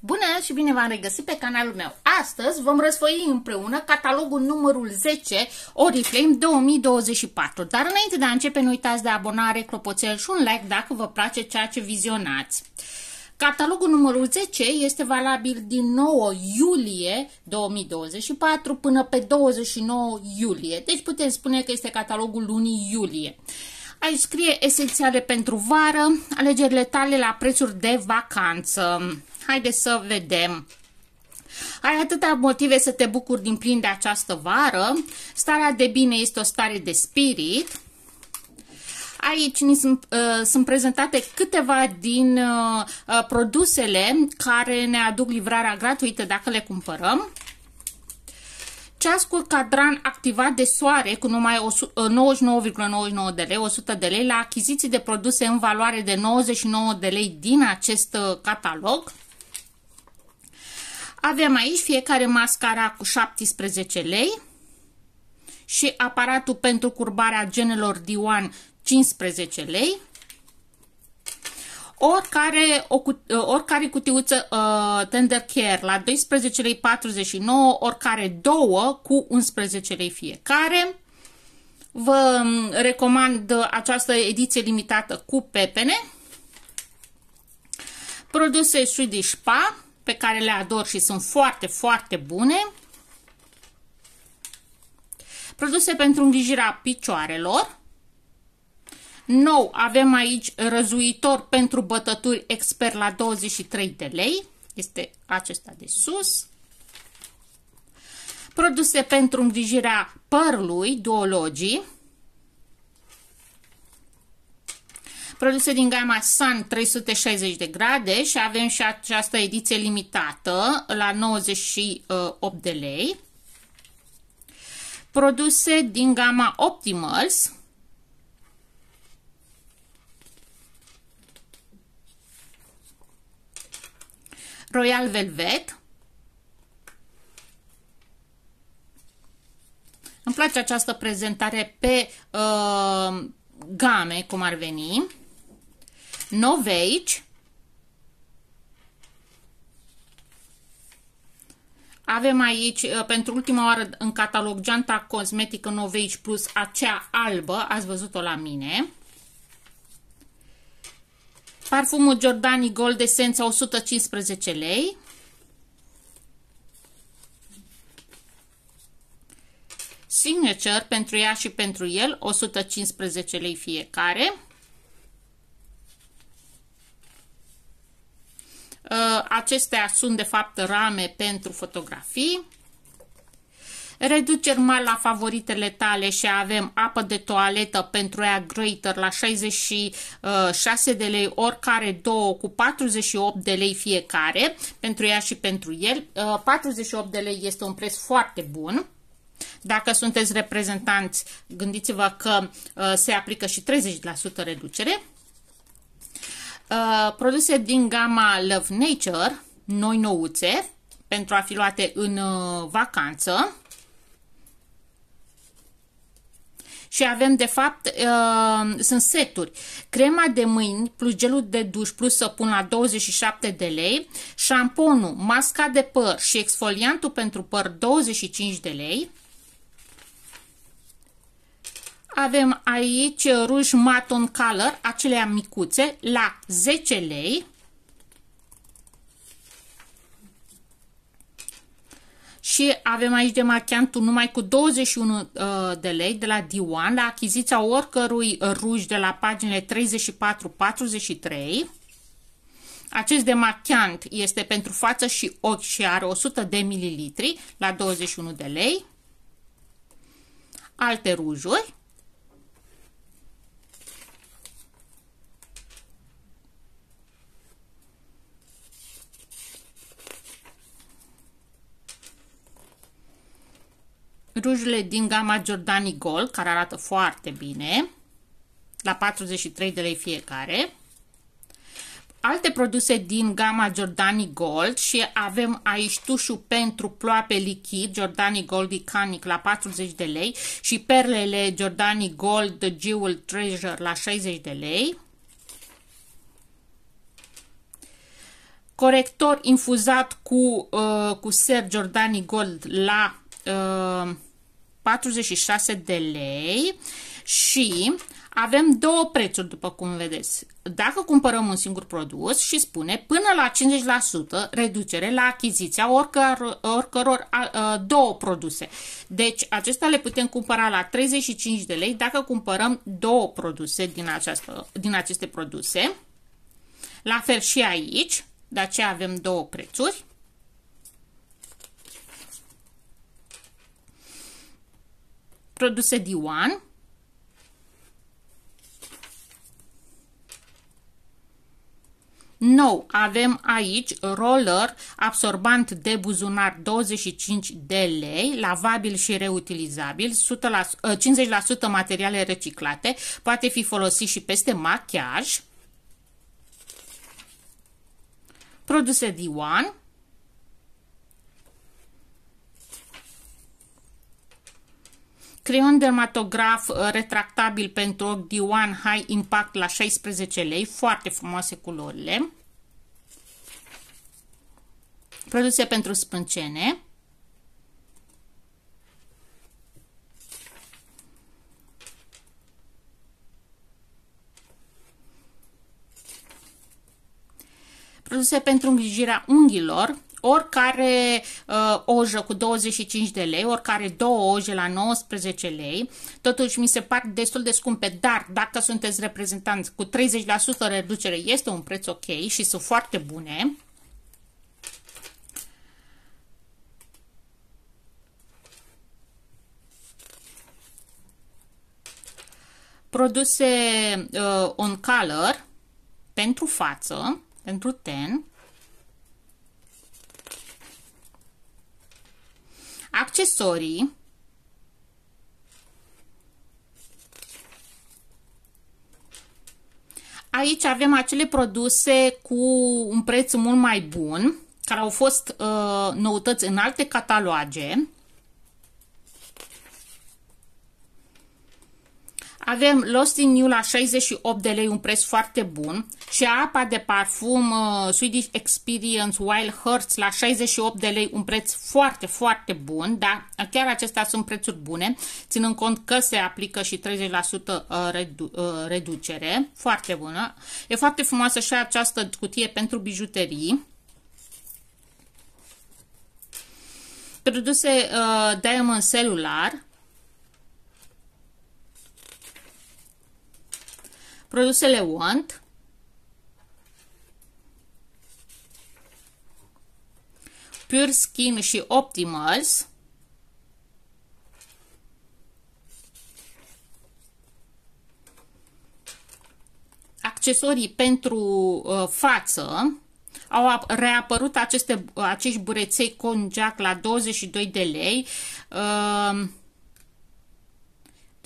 Bună și bine v-am regăsit pe canalul meu! Astăzi vom răsfoi împreună catalogul numărul 10 Oriflame 2024. Dar înainte de a începe, nu uitați de abonare, clopoțel și un like dacă vă place ceea ce vizionați. Catalogul numărul 10 este valabil din 9 iulie 2024 până pe 29 iulie. Deci putem spune că este catalogul lunii iulie. Aici scrie esențiale pentru vară, alegerile tale la prețuri de vacanță. Haideți să vedem. Ai atâtea motive să te bucuri din plin de această vară. Starea de bine este o stare de spirit. Aici ni sunt, uh, sunt prezentate câteva din uh, uh produsele care ne aduc livrarea gratuită dacă le cumpărăm. Ceascul cadran activat de soare cu numai 99,99 ,99 uh, de lei, 100 de lei, la achiziții de produse în valoare de 99 de lei din acest uh, catalog. Avem aici fiecare mascara cu 17 lei și aparatul pentru curbarea genelor Diwan 15 lei. Oricare, o, oricare cutiuță uh, Tender Care la 12,49 lei, oricare două cu 11 lei fiecare. Vă um, recomand această ediție limitată cu pepene. Produse Swedish Spa pe care le ador și sunt foarte, foarte bune. Produse pentru îngrijirea picioarelor. Nou, avem aici răzuitor pentru bătături expert la 23 de lei. Este acesta de sus. Produse pentru îngrijirea părului, duologii produse din gama Sun 360 de grade și avem și această ediție limitată la 98 de lei. Produse din gama Optimals, Royal Velvet. Îmi place această prezentare pe uh, game, cum ar veni. Noveici. Avem aici, uh, pentru ultima oară, în catalog geanta cosmetică Noveici Plus, acea albă, ați văzut-o la mine. Parfumul Giordani Gold Essence 115 lei. Signature pentru ea și pentru el 115 lei fiecare. Uh, acestea sunt, de fapt, rame pentru fotografii. Reduceri mari la favoritele tale și avem apă de toaletă pentru ea greater la 66 uh, de lei, oricare două cu 48 de lei fiecare, pentru ea și pentru el. 48 uh, de lei este un preț foarte bun. Dacă sunteți reprezentanți, gândiți-vă că se aplică și 30% reducere. Uh, produse din gama Love Nature, noi nouțe, pentru a fi luate în uh, vacanță. Și avem, de fapt, uh, sunt seturi. Crema de mâini plus gelul de duș plus săpun la 27 de lei, șamponul, masca de păr și exfoliantul pentru păr 25 de lei, avem aici ruj maton color, acelea micuțe, la 10 lei. și avem aici machiantul numai cu 21 uh, de lei de la Diwan la achiziția oricărui ruj de la paginile 34-43. Acest machiant este pentru față și ochi și are 100 de mililitri la 21 de lei. Alte rujuri. rujele din gama Giordani Gold, care arată foarte bine, la 43 de lei fiecare. Alte produse din gama Giordani Gold și avem aici tușul pentru ploape lichid, Giordani Gold Iconic la 40 de lei și perlele Giordani Gold The Jewel Treasure la 60 de lei. Corector infuzat cu, uh, cu ser Giordani Gold la uh, 46 de lei și avem două prețuri, după cum vedeți. Dacă cumpărăm un singur produs și spune până la 50% reducere la achiziția oricăr, oricăror a, a, două produse. Deci acestea le putem cumpăra la 35 de lei dacă cumpărăm două produse din, această, din aceste produse. La fel și aici, de aceea avem două prețuri. produse Diwan. Nou, avem aici roller absorbant de buzunar 25 de lei, lavabil și reutilizabil, 100%, 50% ă, materiale reciclate, poate fi folosit și peste machiaj. Produse Diwan. creon dermatograf uh, retractabil pentru ochi Diwan High Impact la 16 lei, foarte frumoase culorile. Produse pentru spâncene. Produse pentru îngrijirea unghiilor, oricare uh, ojă cu 25 de lei, oricare două oje la 19 lei, totuși mi se par destul de scumpe, dar dacă sunteți reprezentanți cu 30% reducere este un preț ok și sunt foarte bune. Produse uh, on color pentru față, pentru ten, accesorii Aici avem acele produse cu un preț mult mai bun, care au fost uh, noutăți în alte cataloage. Avem Lost in New la 68 de lei, un preț foarte bun. Și apa de parfum uh, Swedish Experience Wild Hearts la 68 de lei, un preț foarte, foarte bun. Da, chiar acestea sunt prețuri bune, ținând cont că se aplică și 30% uh, redu uh, reducere. Foarte bună. E foarte frumoasă și această cutie pentru bijuterii. Produse uh, Diamond Cellular produsele want, Pure Skin și Optimals. Accesorii pentru uh, față. Au reapărut aceste, uh, acești bureței conjac la 22 de lei. Uh,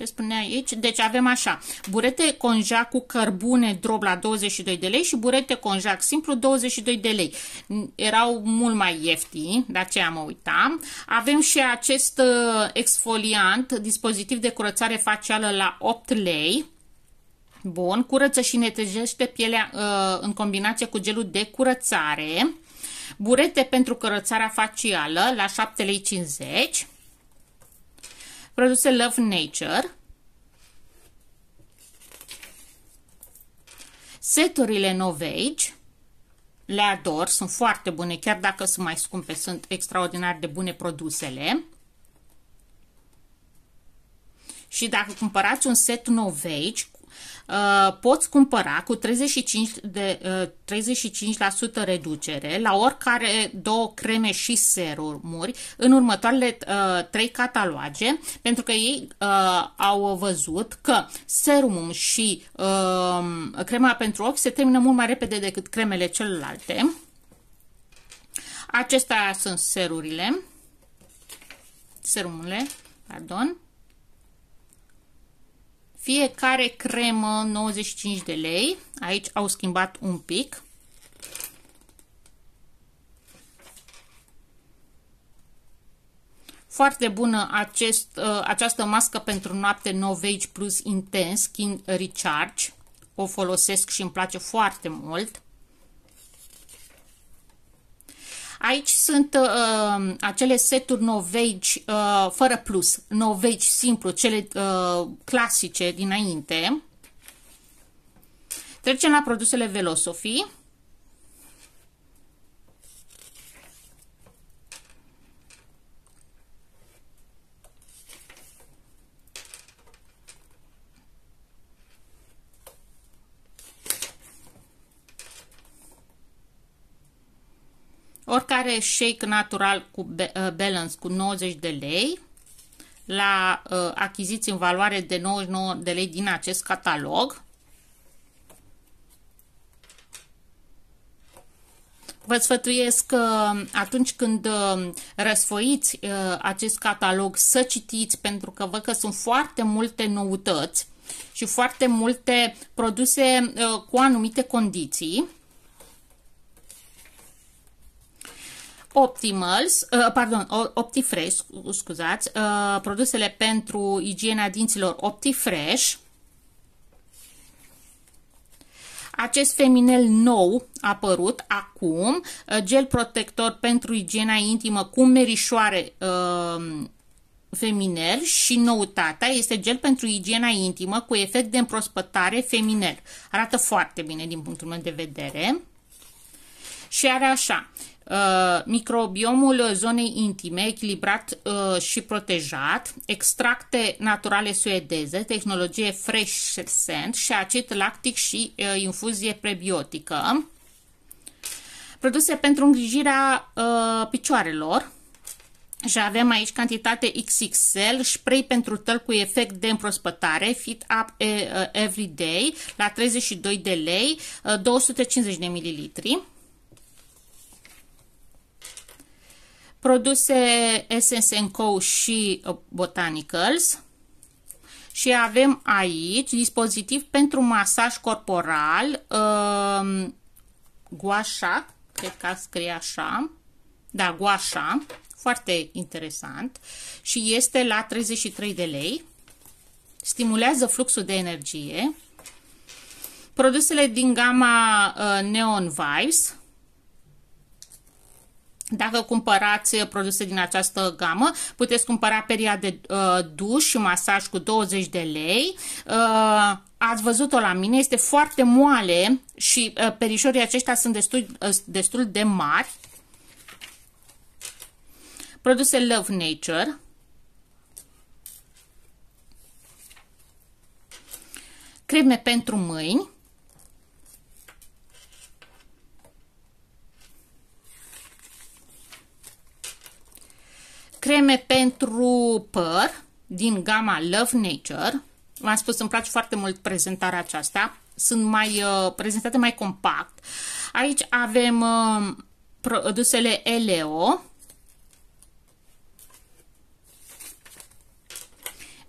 ce spune aici? Deci avem așa, burete conjac cu cărbune drob la 22 de lei și burete conjac simplu 22 de lei. Erau mult mai ieftini, de aceea mă uitam. Avem și acest uh, exfoliant, dispozitiv de curățare facială la 8 lei. Bun, curăță și netejește pielea uh, în combinație cu gelul de curățare. Burete pentru curățarea facială la 7,50 lei. Produse Love Nature Seturile Novage le ador, sunt foarte bune, chiar dacă sunt mai scumpe, sunt extraordinar de bune produsele. Și dacă cumpărați un set Novage uh, poți cumpăra cu 35%, de, uh, 35% reducere la oricare două creme și serumuri în următoarele uh, trei cataloage, pentru că ei uh, au văzut că serumul și uh, crema pentru ochi se termină mult mai repede decât cremele celelalte. Acestea sunt serurile, serumurile, pardon. Fiecare cremă 95 de lei. Aici au schimbat un pic. Foarte bună acest, uh, această mască pentru noapte Novage Plus Intense Skin Recharge. O folosesc și îmi place foarte mult. Aici sunt uh, um, acele seturi novegi uh, fără plus, novegi simplu, cele uh, clasice dinainte. Trecem la produsele Velosofii. oricare shake natural cu uh, balance cu 90 de lei la uh, achiziții în valoare de 99 de lei din acest catalog. Vă sfătuiesc că uh, atunci când uh, răsfoiți acest catalog să citiți pentru că văd că sunt foarte multe noutăți și foarte multe produse cu anumite condiții. Optimals, uh, pardon, Optifresh, scuzați, uh, produsele pentru igiena dinților Optifresh. Acest feminel nou apărut acum, uh, gel protector pentru igiena intimă cu merișoare uh, feminel și noutatea este gel pentru igiena intimă cu efect de împrospătare feminel. Arată foarte bine din punctul meu de vedere și are așa Uh, microbiomul zonei intime, echilibrat uh, și protejat, extracte naturale suedeze, tehnologie fresh scent și acid lactic și uh, infuzie prebiotică, produse pentru îngrijirea uh, picioarelor, și avem aici cantitate XXL, spray pentru tăl cu efect de împrospătare, Fit Up uh, Everyday, la 32 de lei, 250 uh, de mililitri. produse Essence Co. și uh, Botanicals și avem aici dispozitiv pentru masaj corporal um, guașa, cred că scrie așa, da, guașa, foarte interesant și este la 33 de lei, stimulează fluxul de energie, produsele din gama uh, Neon Vibes, dacă cumpărați produse din această gamă, puteți cumpăra peria de uh, duș și masaj cu 20 de lei. Uh, ați văzut-o la mine, este foarte moale și uh, perișorii aceștia sunt destul, uh, destul de mari. Produse Love Nature. Creme pentru mâini. creme pentru păr din gama Love Nature. V-am spus, îmi place foarte mult prezentarea aceasta. Sunt mai uh, prezentate mai compact. Aici avem uh, produsele Eleo.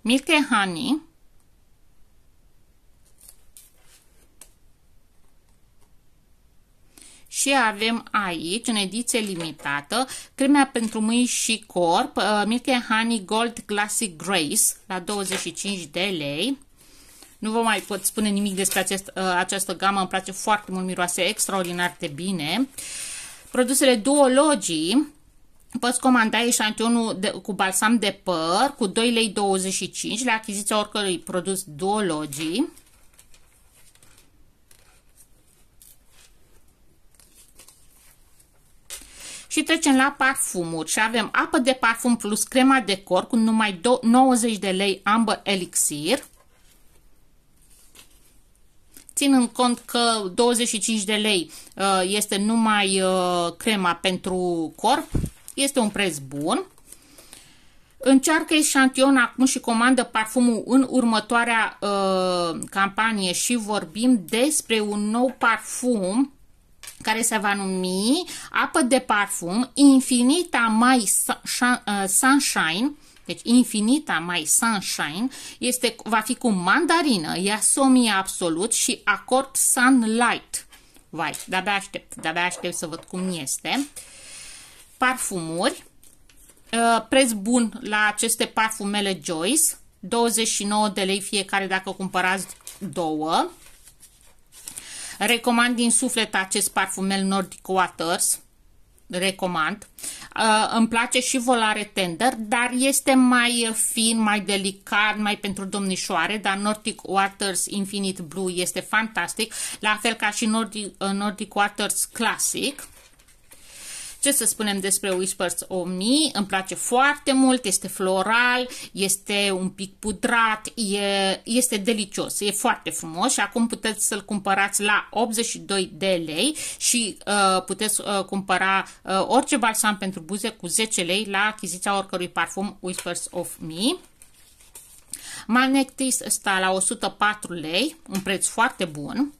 Milk and Honey. și avem aici, în ediție limitată, cremea pentru mâini și corp, uh, Milk and Honey Gold Classic Grace, la 25 de lei. Nu vă mai pot spune nimic despre acest, uh, această gamă, îmi place foarte mult, miroase extraordinar de bine. Produsele Duologii, Poți comanda eșantionul de, cu balsam de păr cu 2,25 lei la achiziția oricărui produs duologii. și trecem la parfumuri și avem apă de parfum plus crema de cor cu numai 90 de lei ambă elixir. Ținând cont că 25 de lei uh, este numai uh, crema pentru corp, este un preț bun. Încearcă eșantion acum și comandă parfumul în următoarea uh, campanie și vorbim despre un nou parfum care se va numi apă de parfum Infinita mai uh, Sunshine deci infinita mai sunshine este, va fi cu mandarină, Yasomia absolut și acord sunlight. Vai, de-abia aștept, de-abia aștept să văd cum este. Parfumuri. Uh, preț bun la aceste parfumele Joyce. 29 de lei fiecare dacă cumpărați două. Recomand din suflet acest parfumel Nordic Waters. Recomand. Uh, îmi place și volare tender, dar este mai fin, mai delicat, mai pentru domnișoare, dar Nordic Waters Infinite Blue este fantastic, la fel ca și Nordic, uh, Nordic Waters Classic. Ce să spunem despre Whispers 1000? Îmi place foarte mult, este floral, este un pic pudrat, e, este delicios, e foarte frumos și acum puteți să-l cumpărați la 82 de lei și uh, puteți uh, cumpăra uh, orice balsam pentru buze cu 10 lei la achiziția oricărui parfum Whispers of Me. Manectis ăsta la 104 lei, un preț foarte bun.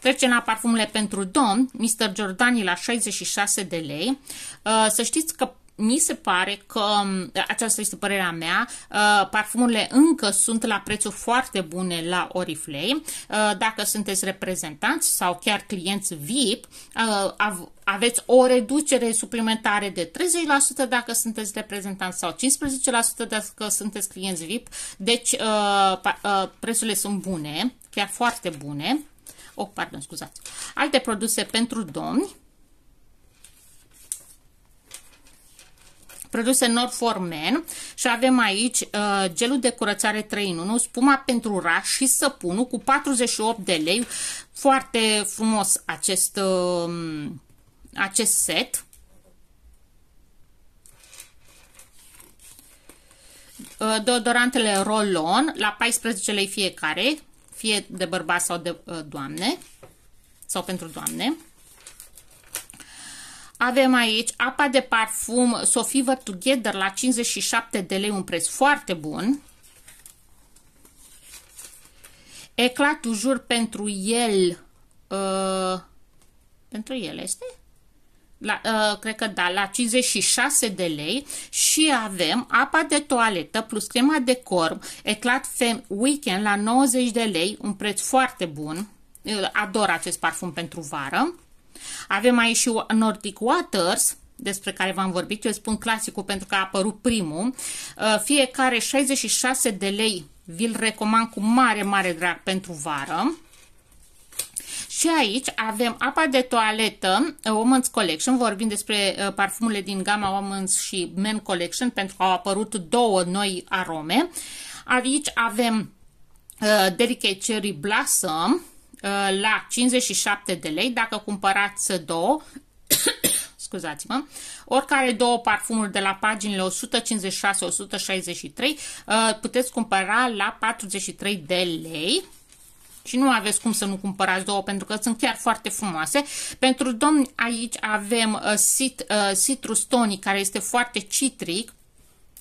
Trecem la parfumurile pentru domn, Mr. Giordani la 66 de lei. Uh, să știți că mi se pare că, um, aceasta este părerea mea, uh, parfumurile încă sunt la prețuri foarte bune la Oriflame. Uh, dacă sunteți reprezentanți sau chiar clienți VIP, aveți o reducere suplimentare de 30% dacă sunteți reprezentanți sau 15% dacă sunteți clienți VIP. Deci, prețurile sunt bune, chiar foarte bune oh, pardon, scuzați, alte produse pentru domni, produse Nord for Men și avem aici uh, gelul de curățare 3 în 1, spuma pentru raș și săpunul cu 48 de lei. Foarte frumos acest, uh, acest set. Uh, deodorantele Rolon la 14 lei fiecare, fie de bărbați sau de uh, doamne, sau pentru doamne. Avem aici apa de parfum Sofiva Together la 57 de lei, un preț foarte bun. Eclat jur pentru el, uh, pentru el este? la, uh, cred că da, la 56 de lei și avem apa de toaletă plus crema de corp, eclat fem weekend la 90 de lei, un preț foarte bun, ador acest parfum pentru vară. Avem aici și Nordic Waters, despre care v-am vorbit, eu spun clasicul pentru că a apărut primul, uh, fiecare 66 de lei, vi-l recomand cu mare, mare drag pentru vară. Și aici avem apa de toaletă Women's Collection, vorbim despre uh, parfumurile din gama Women's și Men Collection, pentru că au apărut două noi arome. Aici avem uh, Delicate Cherry Blossom uh, la 57 de lei, dacă cumpărați două, scuzați-mă, oricare două parfumuri de la paginile 156-163 uh, puteți cumpăra la 43 de lei și nu aveți cum să nu cumpărați două pentru că sunt chiar foarte frumoase. Pentru domni aici avem uh, cit, uh, citrus tonic care este foarte citric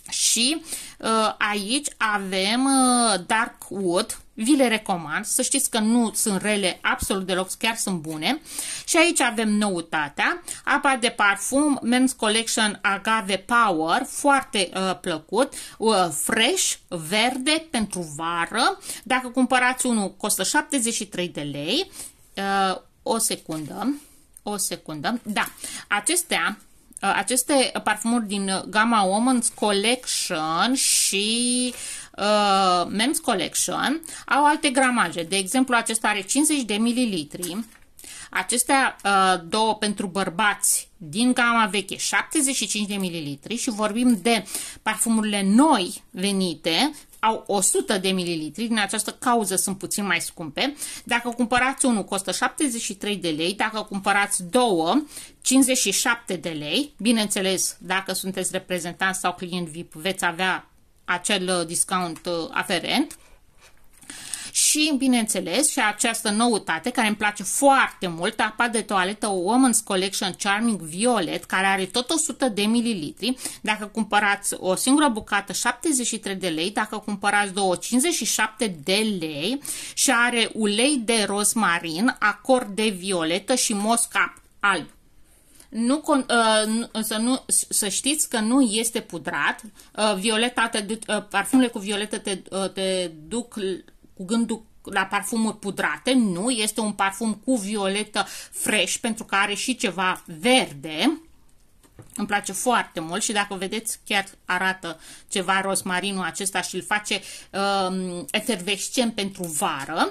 și uh, aici avem uh, dark wood vi le recomand, să știți că nu sunt rele absolut deloc, chiar sunt bune. Și aici avem noutatea, apa de parfum Men's Collection Agave Power, foarte uh, plăcut, uh, fresh, verde, pentru vară. Dacă cumpărați unul, costă 73 de lei. Uh, o secundă, o secundă, da, acestea Uh, aceste parfumuri din uh, gama Women's Collection și uh, Men's Collection au alte gramaje. De exemplu, acesta are 50 de mililitri. Acestea uh, două pentru bărbați din gama veche 75 de mililitri și vorbim de parfumurile noi venite au 100 de mililitri, din această cauză sunt puțin mai scumpe. Dacă cumpărați unul, costă 73 de lei, dacă cumpărați două, 57 de lei. Bineînțeles, dacă sunteți reprezentant sau client VIP, veți avea acel uh, discount uh, aferent. Și, bineînțeles, și această noutate care îmi place foarte mult, apa de toaletă Women's Collection Charming Violet, care are tot 100 de mililitri. Dacă cumpărați o singură bucată, 73 de lei, dacă cumpărați două, 57 de lei și are ulei de rozmarin, acord de violetă și mosca alb nu, să, uh, nu, să știți că nu este pudrat. Uh, violeta te, uh, parfumele cu violetă te, te duc cu gândul la parfumuri pudrate, nu, este un parfum cu violetă fresh pentru că are și ceva verde. Îmi place foarte mult și dacă vedeți chiar arată ceva rozmarinul acesta și îl face um, efervescent pentru vară.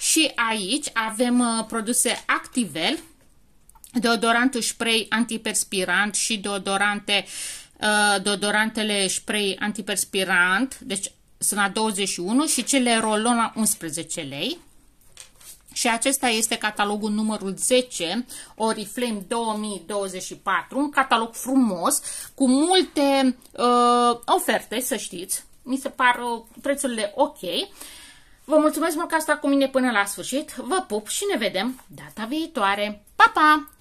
Și aici avem uh, produse Activel, deodorantul spray antiperspirant și deodorante uh, deodorantele spray antiperspirant, deci sunt la 21 și cele rolon la 11 lei. Și acesta este catalogul numărul 10, Oriflame 2024, un catalog frumos, cu multe uh, oferte, să știți. Mi se par uh, prețurile ok. Vă mulțumesc mult că ați stat cu mine până la sfârșit, vă pup și ne vedem data viitoare. Pa, pa!